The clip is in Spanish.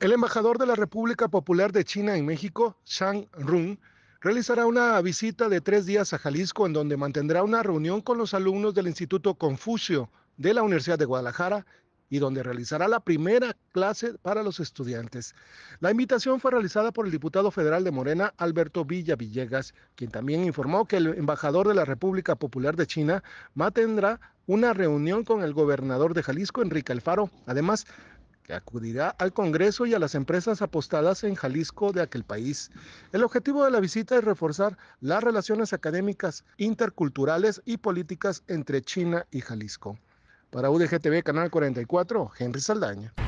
El embajador de la República Popular de China en México, Shang Run, realizará una visita de tres días a Jalisco en donde mantendrá una reunión con los alumnos del Instituto Confucio de la Universidad de Guadalajara y donde realizará la primera clase para los estudiantes. La invitación fue realizada por el diputado federal de Morena, Alberto Villa Villegas, quien también informó que el embajador de la República Popular de China mantendrá una reunión con el gobernador de Jalisco, Enrique Alfaro. Además, que acudirá al Congreso y a las empresas apostadas en Jalisco de aquel país. El objetivo de la visita es reforzar las relaciones académicas, interculturales y políticas entre China y Jalisco. Para UDGTV, Canal 44, Henry Saldaña.